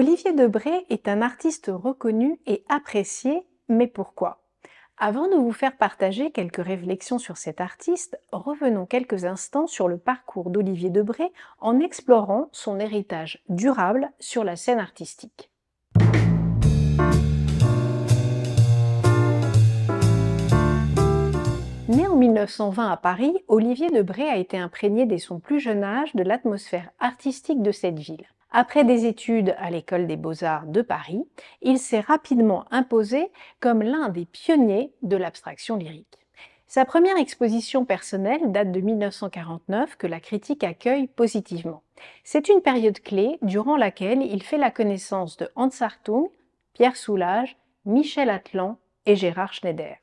Olivier Debré est un artiste reconnu et apprécié, mais pourquoi Avant de vous faire partager quelques réflexions sur cet artiste, revenons quelques instants sur le parcours d'Olivier Debré en explorant son héritage durable sur la scène artistique. Né en 1920 à Paris, Olivier Debré a été imprégné dès son plus jeune âge de l'atmosphère artistique de cette ville. Après des études à l'école des beaux-arts de Paris, il s'est rapidement imposé comme l'un des pionniers de l'abstraction lyrique. Sa première exposition personnelle date de 1949 que la critique accueille positivement. C'est une période clé durant laquelle il fait la connaissance de Hans Hartung, Pierre Soulages, Michel Atlan et Gérard Schneider.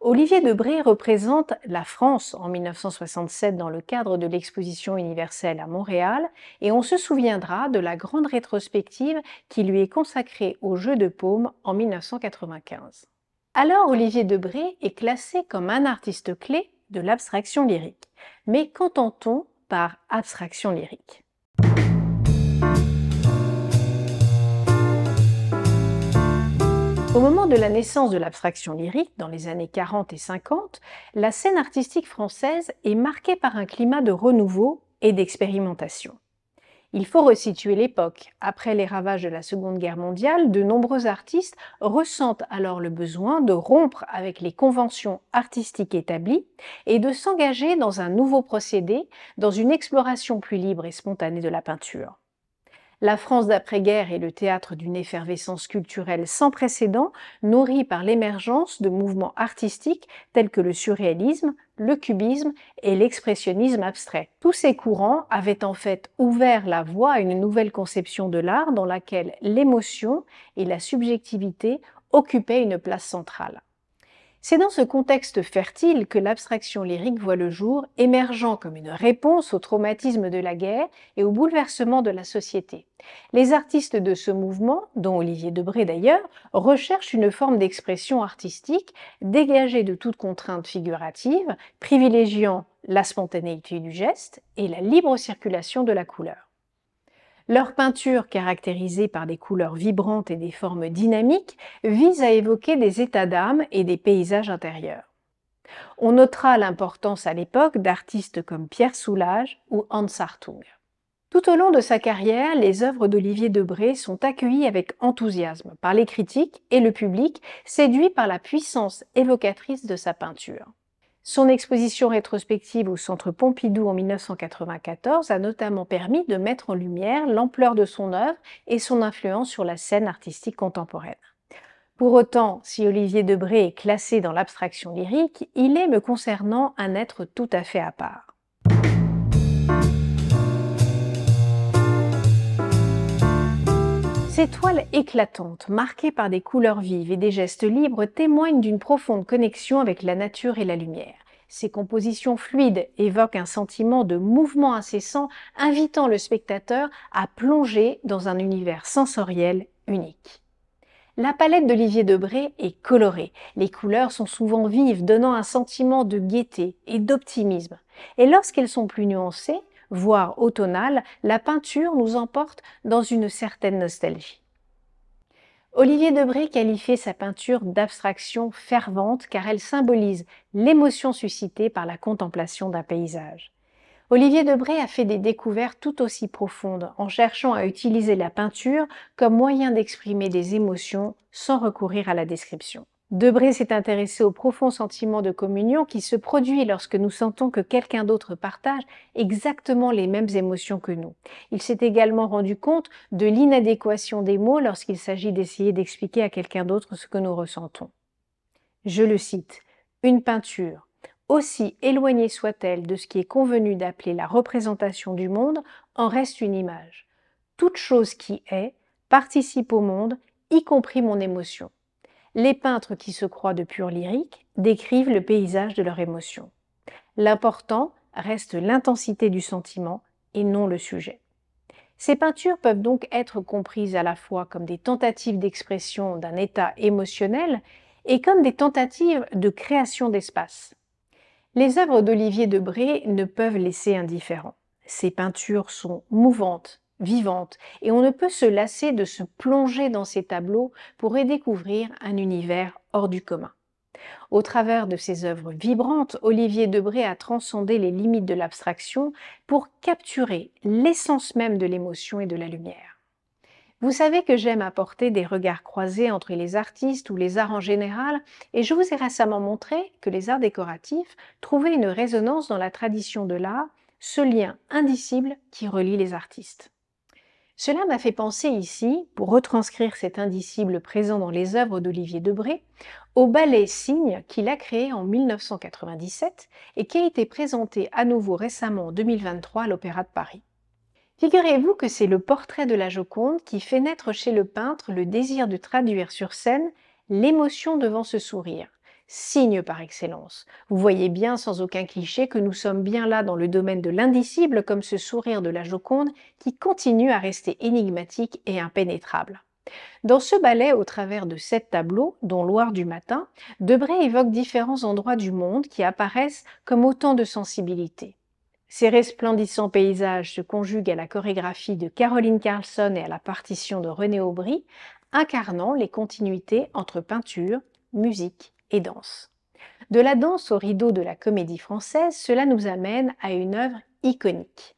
Olivier Debré représente la France en 1967 dans le cadre de l'exposition universelle à Montréal et on se souviendra de la grande rétrospective qui lui est consacrée au Jeu de Paume en 1995. Alors Olivier Debré est classé comme un artiste clé de l'abstraction lyrique. Mais qu'entend-on par abstraction lyrique Au moment de la naissance de l'abstraction lyrique, dans les années 40 et 50, la scène artistique française est marquée par un climat de renouveau et d'expérimentation. Il faut resituer l'époque. Après les ravages de la Seconde Guerre mondiale, de nombreux artistes ressentent alors le besoin de rompre avec les conventions artistiques établies et de s'engager dans un nouveau procédé, dans une exploration plus libre et spontanée de la peinture. La France d'après-guerre est le théâtre d'une effervescence culturelle sans précédent, nourrie par l'émergence de mouvements artistiques tels que le surréalisme, le cubisme et l'expressionnisme abstrait. Tous ces courants avaient en fait ouvert la voie à une nouvelle conception de l'art dans laquelle l'émotion et la subjectivité occupaient une place centrale. C'est dans ce contexte fertile que l'abstraction lyrique voit le jour, émergeant comme une réponse au traumatisme de la guerre et au bouleversement de la société. Les artistes de ce mouvement, dont Olivier Debré d'ailleurs, recherchent une forme d'expression artistique dégagée de toute contrainte figurative, privilégiant la spontanéité du geste et la libre circulation de la couleur. Leur peinture, caractérisée par des couleurs vibrantes et des formes dynamiques, vise à évoquer des états d'âme et des paysages intérieurs. On notera l'importance à l'époque d'artistes comme Pierre Soulages ou Hans Hartung. Tout au long de sa carrière, les œuvres d'Olivier Debré sont accueillies avec enthousiasme par les critiques et le public, séduits par la puissance évocatrice de sa peinture. Son exposition rétrospective au Centre Pompidou en 1994 a notamment permis de mettre en lumière l'ampleur de son œuvre et son influence sur la scène artistique contemporaine. Pour autant, si Olivier Debré est classé dans l'abstraction lyrique, il est me concernant un être tout à fait à part. Ces toiles éclatantes, marquées par des couleurs vives et des gestes libres, témoignent d'une profonde connexion avec la nature et la lumière. Ces compositions fluides évoquent un sentiment de mouvement incessant, invitant le spectateur à plonger dans un univers sensoriel unique. La palette d'Olivier Debré est colorée. Les couleurs sont souvent vives, donnant un sentiment de gaieté et d'optimisme. Et lorsqu'elles sont plus nuancées, voire automnale, la peinture nous emporte dans une certaine nostalgie. Olivier Debré qualifiait sa peinture d'abstraction fervente car elle symbolise l'émotion suscitée par la contemplation d'un paysage. Olivier Debré a fait des découvertes tout aussi profondes en cherchant à utiliser la peinture comme moyen d'exprimer des émotions sans recourir à la description. Debré s'est intéressé au profond sentiment de communion qui se produit lorsque nous sentons que quelqu'un d'autre partage exactement les mêmes émotions que nous. Il s'est également rendu compte de l'inadéquation des mots lorsqu'il s'agit d'essayer d'expliquer à quelqu'un d'autre ce que nous ressentons. Je le cite, une peinture, aussi éloignée soit-elle de ce qui est convenu d'appeler la représentation du monde, en reste une image. Toute chose qui est participe au monde, y compris mon émotion les peintres qui se croient de pur lyrique décrivent le paysage de leur émotion. L'important reste l'intensité du sentiment et non le sujet. Ces peintures peuvent donc être comprises à la fois comme des tentatives d'expression d'un état émotionnel et comme des tentatives de création d'espace. Les œuvres d'Olivier Debré ne peuvent laisser indifférent. Ces peintures sont mouvantes, vivante, et on ne peut se lasser de se plonger dans ces tableaux pour redécouvrir découvrir un univers hors du commun. Au travers de ses œuvres vibrantes, Olivier Debré a transcendé les limites de l'abstraction pour capturer l'essence même de l'émotion et de la lumière. Vous savez que j'aime apporter des regards croisés entre les artistes ou les arts en général, et je vous ai récemment montré que les arts décoratifs trouvaient une résonance dans la tradition de l'art, ce lien indicible qui relie les artistes. Cela m'a fait penser ici, pour retranscrire cet indicible présent dans les œuvres d'Olivier Debré, au ballet Signe qu'il a créé en 1997 et qui a été présenté à nouveau récemment en 2023 à l'Opéra de Paris. Figurez-vous que c'est le portrait de la Joconde qui fait naître chez le peintre le désir de traduire sur scène l'émotion devant ce sourire, signe par excellence. Vous voyez bien, sans aucun cliché, que nous sommes bien là dans le domaine de l'indicible, comme ce sourire de la Joconde qui continue à rester énigmatique et impénétrable. Dans ce ballet, au travers de sept tableaux, dont Loire du matin, Debray évoque différents endroits du monde qui apparaissent comme autant de sensibilités. Ces resplendissants paysages se conjuguent à la chorégraphie de Caroline Carlson et à la partition de René Aubry, incarnant les continuités entre peinture, musique et danse. De la danse au rideau de la comédie française, cela nous amène à une œuvre iconique.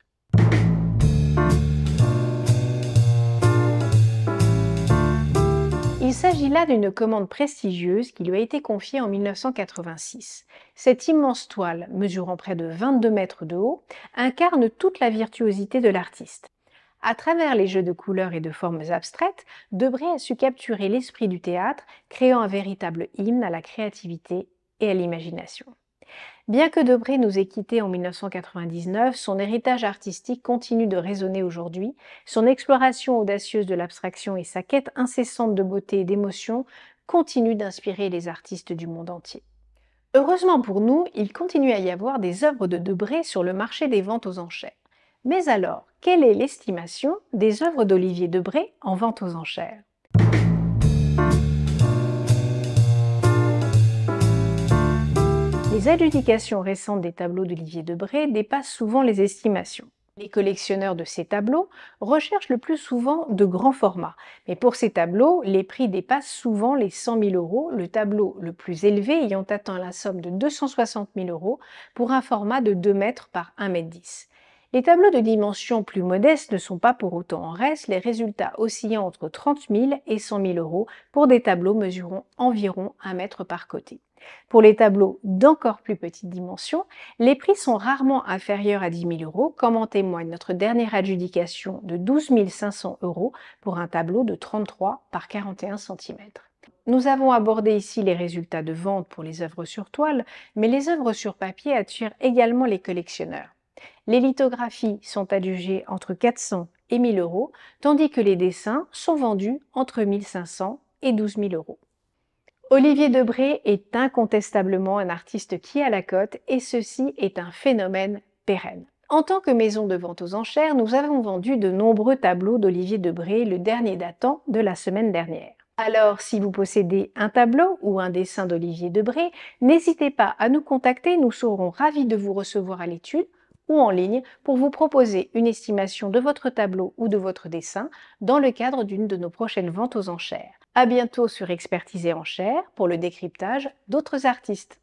Il s'agit là d'une commande prestigieuse qui lui a été confiée en 1986. Cette immense toile, mesurant près de 22 mètres de haut, incarne toute la virtuosité de l'artiste. À travers les jeux de couleurs et de formes abstraites, Debré a su capturer l'esprit du théâtre, créant un véritable hymne à la créativité et à l'imagination. Bien que Debré nous ait quittés en 1999, son héritage artistique continue de résonner aujourd'hui. Son exploration audacieuse de l'abstraction et sa quête incessante de beauté et d'émotion continuent d'inspirer les artistes du monde entier. Heureusement pour nous, il continue à y avoir des œuvres de Debré sur le marché des ventes aux enchères. Mais alors, quelle est l'estimation des œuvres d'Olivier Debré en vente aux enchères Les adjudications récentes des tableaux d'Olivier Debré dépassent souvent les estimations. Les collectionneurs de ces tableaux recherchent le plus souvent de grands formats, mais pour ces tableaux, les prix dépassent souvent les 100 000 euros, le tableau le plus élevé ayant atteint la somme de 260 000 euros pour un format de 2 mètres par 1 mètre 10. Les tableaux de dimension plus modestes ne sont pas pour autant en reste, les résultats oscillant entre 30 000 et 100 000 euros pour des tableaux mesurant environ 1 mètre par côté. Pour les tableaux d'encore plus petite dimension, les prix sont rarement inférieurs à 10 000 euros, comme en témoigne notre dernière adjudication de 12 500 euros pour un tableau de 33 par 41 cm. Nous avons abordé ici les résultats de vente pour les œuvres sur toile, mais les œuvres sur papier attirent également les collectionneurs. Les lithographies sont adjugées entre 400 et 1000 euros, tandis que les dessins sont vendus entre 1500 et 12 000 euros. Olivier Debré est incontestablement un artiste qui a la cote et ceci est un phénomène pérenne. En tant que maison de vente aux enchères, nous avons vendu de nombreux tableaux d'Olivier Debré, le dernier datant de la semaine dernière. Alors, si vous possédez un tableau ou un dessin d'Olivier Debré, n'hésitez pas à nous contacter, nous serons ravis de vous recevoir à l'étude ou en ligne pour vous proposer une estimation de votre tableau ou de votre dessin dans le cadre d'une de nos prochaines ventes aux enchères. À bientôt sur Expertise en Enchères pour le décryptage d'autres artistes.